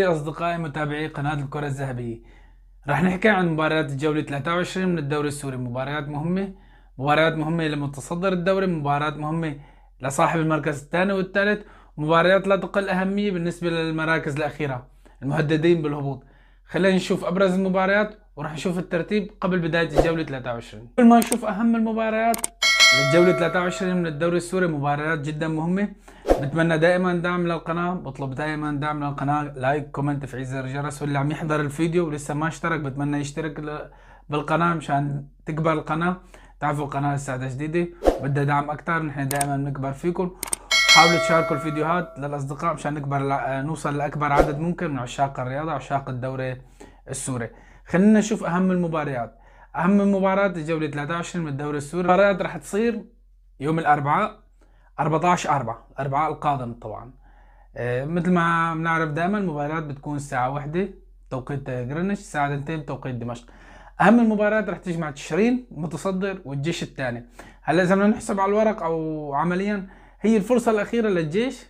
تحياتي أصدقائي متابعي قناة الكرة الذهبية راح نحكي عن مباريات الجولة 23 من الدوري السوري مباريات مهمة مباريات مهمة لمتصدر الدوري مباريات مهمة لصاحب المركز الثاني والثالث مباريات لا تقل أهمية بالنسبة للمراكز الأخيرة المهددين بالهبوط خلينا نشوف أبرز المباريات وراح نشوف الترتيب قبل بداية الجولة 23 قبل ما نشوف أهم المباريات للجولة 23 من الدوري السوري مباريات جدا مهمة بتمنى دائما دعم للقناة بطلب دائما دعم للقناة لايك كومنت تفعيل زر الجرس واللي عم يحضر الفيديو ولسه ما اشترك بتمنى يشترك بالقناة مشان تكبر القناة تعرفوا القناة لساتها جديدة بدها دعم أكتر نحن دائما بنكبر فيكم حاولوا تشاركوا الفيديوهات للأصدقاء مشان نكبر نوصل لأكبر عدد ممكن من عشاق الرياضة عشاق الدوري السوري خلينا نشوف أهم المباريات اهم مباراه الجوله 23 من الدوري السوري المباريات راح تصير يوم الاربعاء 14 4 الاربعاء القادم طبعا أه مثل ما بنعرف دائما المباريات بتكون الساعه واحدة توقيت جرينتش الساعه 2 توقيت دمشق اهم المباريات راح تجمع تشرين المتصدر والجيش الثاني هلا اذا بدنا نحسب على الورق او عمليا هي الفرصه الاخيره للجيش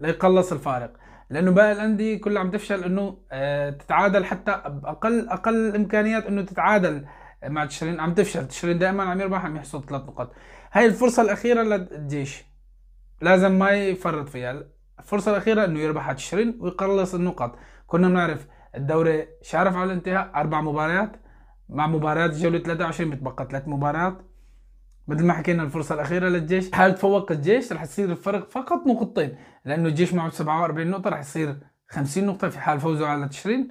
ليقلص الفارق لانه باقي الانديه كلها عم تفشل انه آه، تتعادل حتى باقل اقل امكانيات انه تتعادل مع تشرين عم تفشل تشرين دائما عم يربح عم يحصل ثلاث نقاط هاي الفرصه الاخيره للجيش لازم ما يفرط فيها الفرصه الاخيره انه يربح تشرين ويقلص النقاط كنا بنعرف الدوري شارف على الانتهاء اربع مباريات مع مباريات جوله 23 بتبقى ثلاث مباريات مثل ما حكينا الفرصه الاخيره للجيش حال تفوق الجيش رح يصير الفرق فقط نقطتين لانه الجيش معه 47 نقطه رح يصير 50 نقطه في حال فوزه على تشرين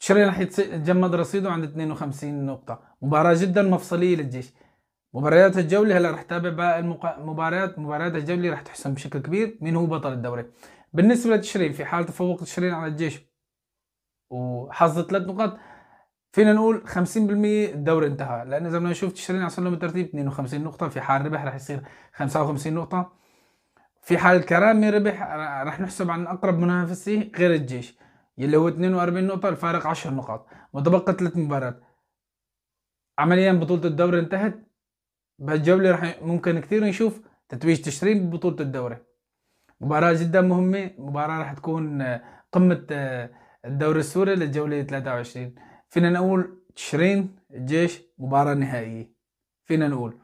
تشرين رح يتجمد رصيده عند 52 نقطه مباراه جدا مفصليه للجيش مباريات الجوله هلا رح تتابع باقي المباريات مباريات الجوله رح تحسم بشكل كبير مين هو بطل الدوري بالنسبه لتشرين في حال تفوق تشرين على الجيش وحظ ثلاث نقاط فينا نقول 50% الدوري انتهى لان اذا ما شفت شيرين عصر لهم الترتيب 52 نقطه في حال ربح راح يصير 55 نقطه في حال الكرامي ربح راح نحسب عن اقرب منافسي غير الجيش اللي هو 42 نقطه الفارق 10 نقاط متبقى ثلاث مباريات عمليا بطوله الدوري انتهت بهالجوله راح ممكن كثير نشوف تتويج تشرين ببطوله الدوري مباراه جدا مهمه مباراه راح تكون آه، قمه آه، الدوري السوري للجوله 23 فينا نقول تشرين الجيش مباراة نهائية فينا نقول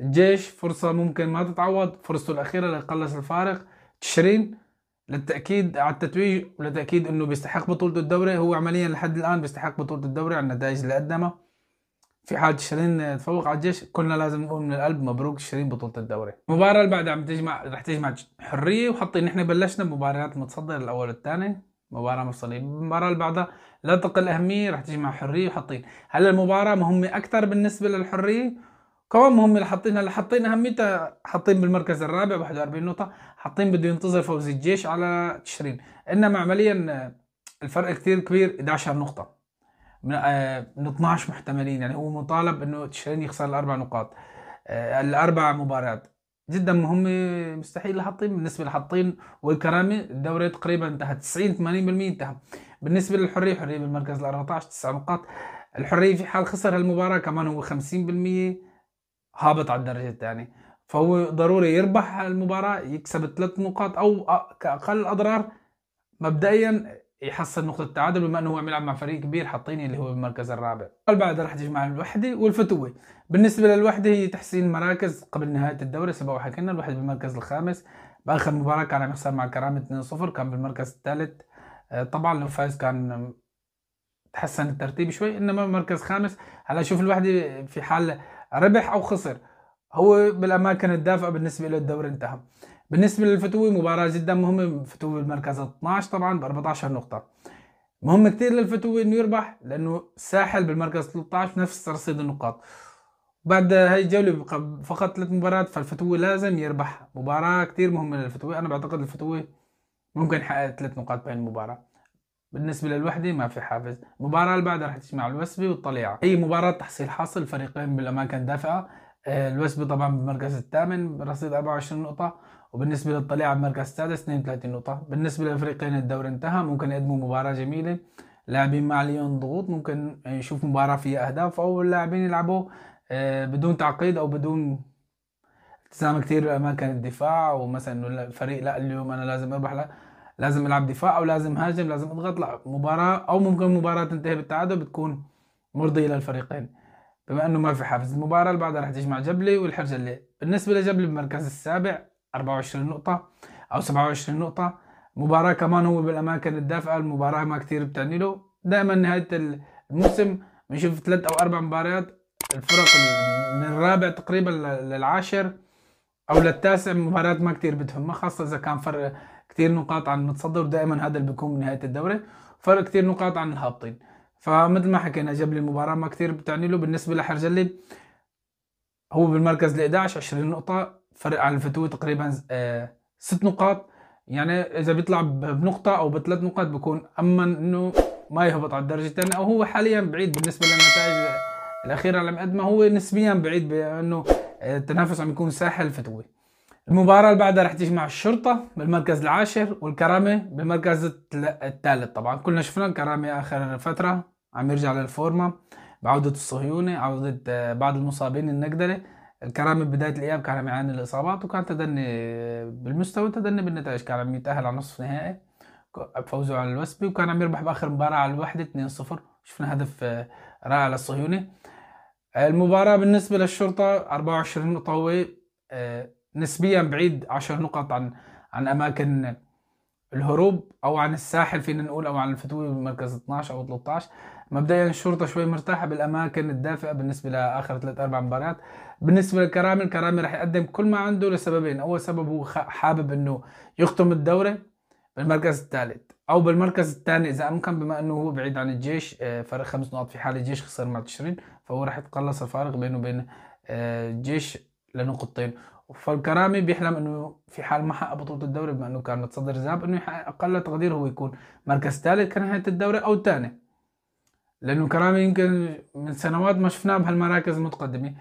الجيش فرصة ممكن ما تتعوض فرصته الأخيرة ليقلص الفارق تشرين للتأكيد على التتويج ولتأكيد أنه بيستحق بطولة الدوري هو عمليا لحد الآن بيستحق بطولة الدوري على النتائج اللي قدمها في حال تشرين تفوق على الجيش كلنا لازم نقول من القلب مبروك تشرين بطولة الدوري المباراة اللي بعدها عم تجمع رح تجمع حرية وحطي نحن بلشنا بمباريات المتصدر الأول والثاني مباراة مفصلية المباراة اللي بعدها لا تقل أهمية رح تجي مع حرية وحاطين هلا المباراة مهمة أكثر بالنسبة للحرية كمان مهمة اللي حاطينها اللي حاطين أهميتها حاطين بالمركز الرابع 41 نقطة حاطين بده ينتظر فوز الجيش على تشرين إنما عمليا الفرق كثير كبير 11 نقطة من, آه من 12 محتملين يعني هو مطالب إنه تشرين يخسر الأربع نقاط آه الأربع مباريات جدا مهمه مستحيل لحطين بالنسبه لحطين والكرامة الدوري تقريبا انتهى 90 80% انتهى بالنسبه للحريه حريه بالمركز ال 14 9 نقاط الحريه في حال خسر هالمباراه كمان هو 50% هابط على الدرجه الثانيه فهو ضروري يربح المباراه يكسب ثلاث نقاط او كاقل اضرار مبدئيا يحصل نقطة تعادل بما انه هو عم يلعب مع فريق كبير حاطيني اللي هو بالمركز الرابع. بعد راح تجمع الوحدة والفتوة، بالنسبة للوحدة هي تحسين مراكز قبل نهاية الدوري سبق وحكينا الوحدة بالمركز الخامس باخر مباراة كان عم يخسر مع كرامة 2-0 كان بالمركز الثالث آه، طبعا لو فاز كان تحسن الترتيب شوي انما مركز خامس هلا شوف الوحدة في حال ربح او خسر هو بالاماكن الدافئة بالنسبة له الدوري انتهى. بالنسبه للفتوي مباراه جدا مهمه فتوي بالمركز 12 طبعا ب 14 نقطه مهم كثير للفتوي انه يربح لانه الساحل بالمركز 13 نفس رصيد النقاط بعد هاي الجوله فقط ثلاث مباريات فالفتوي لازم يربح مباراه كثير مهمه للفتوي انا بعتقد الفتوي ممكن يحقق ثلاث نقاط بين المباراه بالنسبة للوحدة ما في حافز، المباراة اللي بعدها رح تجمع الوسبي والطليعة، هي مباراة تحصيل حاصل فريقين بالأماكن دافئة، آه، الوسبي طبعا بالمركز الثامن برصيد 24 نقطة وبالنسبه للطليعه بمركز السادس 32 نقطه بالنسبه للفريقين الدوري انتهى ممكن يقدموا مباراه جميله لاعبين مع ليون ضغوط ممكن نشوف مباراه فيها اهداف او اللاعبين يلعبوا آه، بدون تعقيد او بدون التزام كثير باماكن الدفاع ومثلا انه الفريق لا اليوم انا لازم اربح لا لازم العب دفاع او لازم هاجم لازم اضغط لا مباراه او ممكن مباراه تنتهي بالتعادل بتكون مرضيه للفريقين بما انه ما في حافز المباراه اللي بعدها رح تجمع جبلي والحرجه اللي بالنسبه لجبلي بالمركز السابع 24 نقطة أو 27 نقطة مباراة كمان هو بالأماكن الدافئة المباراة ما كتير بتعني له دائما نهاية الموسم بنشوف ثلاث أو أربع مباريات الفرق من الرابع تقريبا للعاشر أو للتاسع مباريات ما كتير بتهمها خاصة إذا كان فرق كتير نقاط عن المتصدر دائما هذا اللي بيكون بنهاية الدوري فرق كتير نقاط عن الهابطين فمثل ما حكينا جاب لي المباراة ما كتير بتعني له بالنسبة لحرجلي هو بالمركز ال 11 20 نقطة فرق عن الفتوه تقريبا آه، ست نقاط يعني اذا بيطلع بنقطه او بثلاث نقاط بكون امن انه ما يهبط على الدرجه الثانيه او هو حاليا بعيد بالنسبه للنتائج الاخيره اللي مقدمه هو نسبيا بعيد بانه آه، التنافس عم يكون ساحل فتوي المباراة اللي بعدها رح تيجي مع الشرطة بالمركز العاشر والكرامة بالمركز الثالث طبعا كلنا شفنا الكرامة آخر فترة عم يرجع للفورمة بعودة الصهيوني عودة آه، بعض المصابين النقدري من بداية الإياب كان يعاني الإصابات وكان تدني بالمستوى تدني بالنتائج كان عم يتأهل على نصف نهائي بفوزه على الوسبي وكان عم يربح بآخر مباراة على الوحدة 2-0 شفنا هدف آه، رائع للصهيوني المباراة بالنسبة للشرطة 24 نقطه آه، نسبيا بعيد 10 نقط عن عن أماكن الهروب او عن الساحل فينا نقول او عن الفتوه بمركز 12 او 13 مبدئيا الشرطه شوي مرتاحه بالاماكن الدافئه بالنسبه لاخر ثلاث اربع مباريات بالنسبه لكرامي الكرامي راح يقدم كل ما عنده لسببين اول سبب هو حابب انه يختم الدوره بالمركز الثالث او بالمركز الثاني اذا امكن بما انه هو بعيد عن الجيش آه، فرق خمس نقاط في حال الجيش خسر مع تشرين فهو راح يتقلص الفارق بينه وبين آه، الجيش لنقطتين فالكرامي بيحلم انه في حال ما حقق بطوله الدوري بما انه كان متصدر ذهب انه يحقق اقل تقدير هو يكون مركز ثالث كنهايه الدوري او ثاني لانه كرامي يمكن من سنوات ما شفناه بهالمراكز المتقدمه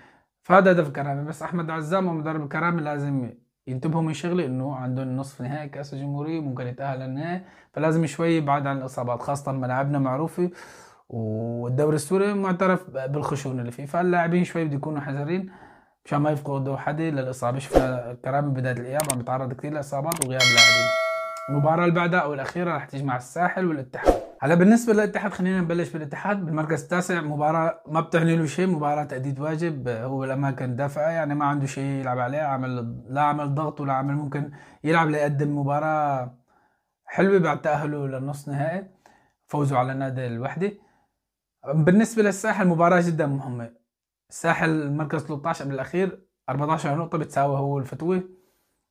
فهذا هدف كرامي بس احمد عزام ومدرب كرامي لازم ينتبهوا من شغله انه عندهم نصف نهائي كاس الجمهوريه ممكن يتاهل للنهائي فلازم شوي يبعد عن الاصابات خاصه ملاعبنا معروفه والدوري السوري معترف بالخشونه اللي فيه فاللاعبين شوي بده يكونوا حذرين مشان ما يفقدوا حد للاصابه شفنا الكلام من بدايه الاياب عم يتعرض كثير لاصابات وغياب لاعبين المباراه اللي بعدها او الاخيره رح تجمع الساحل والاتحاد هلا بالنسبه للاتحاد خلينا نبلش بالاتحاد بالمركز التاسع مباراه ما بتعني له شيء مباراه تاديد واجب هو الاماكن دافعة يعني ما عنده شيء يلعب عليه عمل لا عمل ضغط ولا عمل ممكن يلعب ليقدم مباراه حلوه بعد تاهله للنص نهائي فوزه على النادي الوحده بالنسبه للساحل مباراه جدا مهمه الساحل مركز 13 قبل الأخير 14 نقطة بتساوي هو الفتوة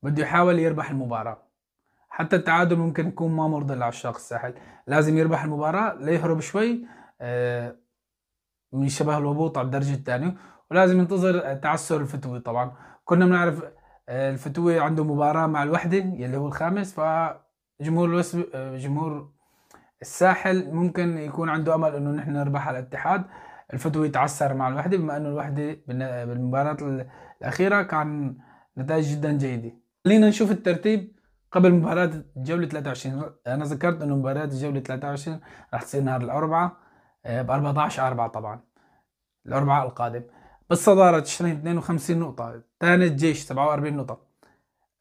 بده يحاول يربح المباراة حتى التعادل ممكن يكون ما مرضي لعشاق الساحل لازم يربح المباراة ليهرب شوي من آه، شبه الهبوط على الدرجة الثانية ولازم ينتظر تعثر الفتوي طبعا كنا بنعرف آه، الفتوي عنده مباراة مع الوحدة يلي هو الخامس فجمهور الوس... آه، جمهور الساحل ممكن يكون عنده امل انه نحن نربح على الاتحاد الفتوى يتعثر مع الوحدة بما أنه الوحدة بالمباراة الأخيرة كان نتائج جدا جيدة خلينا نشوف الترتيب قبل مباراة جولة 23 أنا ذكرت أنه مباراة جولة 23 راح تصير نهار الأربعاء ب 14 4 طبعا الأربعاء القادم بالصدارة تشرين 52 نقطة ثاني الجيش 47 نقطة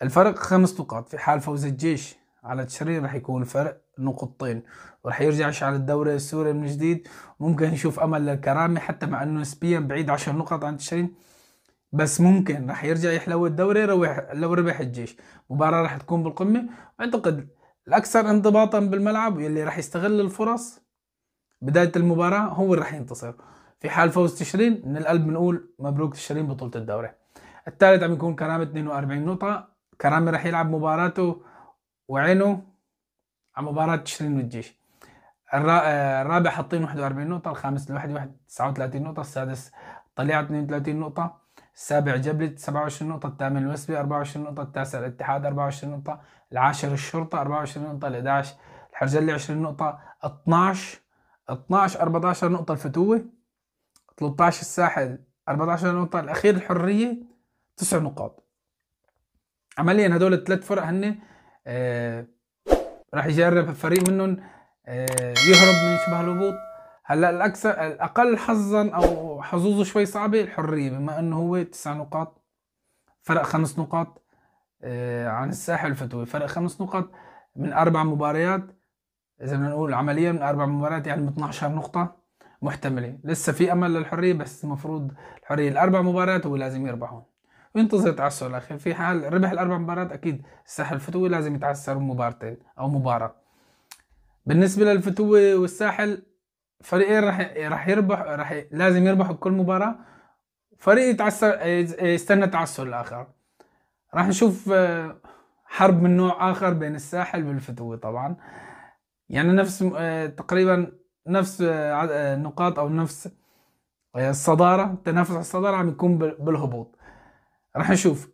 الفرق خمس نقاط في حال فوز الجيش على تشرين راح يكون فرق نقطتين وراح يرجع على الدوري السوري من جديد ممكن نشوف امل للكرامه حتى مع انه نسبيا بعيد 10 نقط عن تشرين بس ممكن راح يرجع يحلو الدوري لو ربح الجيش مباراه راح تكون بالقمه اعتقد الاكثر انضباطا بالملعب واللي راح يستغل الفرص بدايه المباراه هو اللي راح ينتصر في حال فوز تشرين من القلب بنقول مبروك تشرين بطوله الدوري الثالث عم يكون كرامه 42 نقطه كرامه راح يلعب مباراته وعينه على مباراة تشرين والجيش الرابع حاطين 41 نقطة الخامس لوحده 39 نقطة السادس طليعة 32 نقطة السابع جبلت 27 نقطة الثامن الوسبي 24 نقطة التاسع الاتحاد 24 نقطة العاشر الشرطة 24 نقطة ال11 الحرجلي 20 نقطة 12 12 14 نقطة الفتوة 13 الساحل 14 نقطة الأخير الحرية 9 نقاط عمليا هدول الثلاث فرق هن آه، راح يجرب فريق منهم آه، يهرب من شبه الهبوط هلا الاكثر الاقل حظا او حظوظه شوي صعبه الحريه بما انه هو تسع نقاط فرق خمس نقاط آه، عن الساحل الفتوي فرق خمس نقاط من اربع مباريات اذا بدنا نقول عمليا من اربع مباريات يعني من 12 نقطه محتمله لسه في امل للحريه بس المفروض الحريه الاربع مباريات هو لازم يربحون وينتظر تعثر الاخير في حال ربح الاربع مباريات اكيد الساحل الفتوي لازم يتعثر مبارتين او مباراه بالنسبه للفتوي والساحل فريقين راح راح يربح راح لازم يربحوا بكل مباراه فريق يتعثر يستنى تعثر الاخر راح نشوف آه، حرب من نوع اخر بين الساحل والفتوي طبعا يعني نفس آه، تقريبا نفس آه، نقاط او نفس الصداره تنافس على الصداره عم يكون بالهبوط راح نشوف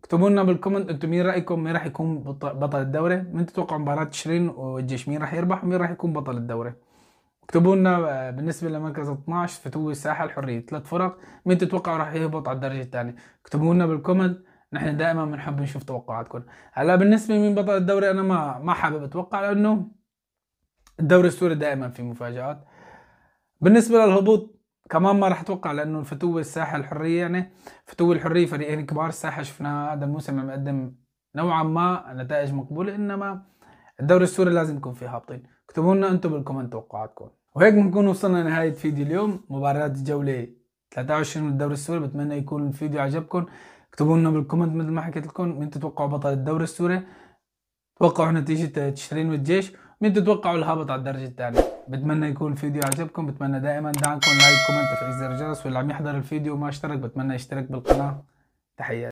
اكتبوا لنا بالكومنت انتم مين رايكم مين راح يكون بطل الدوري مين تتوقعوا مباراه تشرين والجيش مين راح يربح ومين راح يكون بطل الدوري اكتبوا لنا آه، بالنسبه لمركز 12 فتوي الساحه الحريه ثلاث فرق مين تتوقعوا راح يهبط على الدرجه الثانيه اكتبوا لنا بالكومنت نحن دائما بنحب نشوف توقعاتكم هلا بالنسبه لمين بطل الدوري انا ما ما حابب اتوقع لانه الدوري السوري دائما في مفاجات بالنسبه للهبوط كمان ما راح اتوقع لانه الفتوه الساحه الحريه يعني فتوه الحريه فريقين كبار الساحه شفناها هذا الموسم عم يقدم نوعا ما نتائج مقبوله انما الدوري السوري لازم يكون فيه هابطين اكتبوا لنا انتم بالكومنت توقعاتكم وهيك بنكون وصلنا لنهايه فيديو اليوم مباريات الجوله 23 من الدوري السوري بتمنى يكون الفيديو عجبكم اكتبوا لنا بالكومنت مثل ما حكيت لكم مين تتوقعوا بطل الدوري السوري توقعوا نتيجه تشرين والجيش مين تتوقعوا الهبط على الدرجه الثانيه بتمنى يكون الفيديو عجبكم بتمنى دائما دعمكم لايك كومنت تفعيل زر الجرس واللي عم يحضر الفيديو وما اشترك بتمنى يشترك بالقناه تحياتي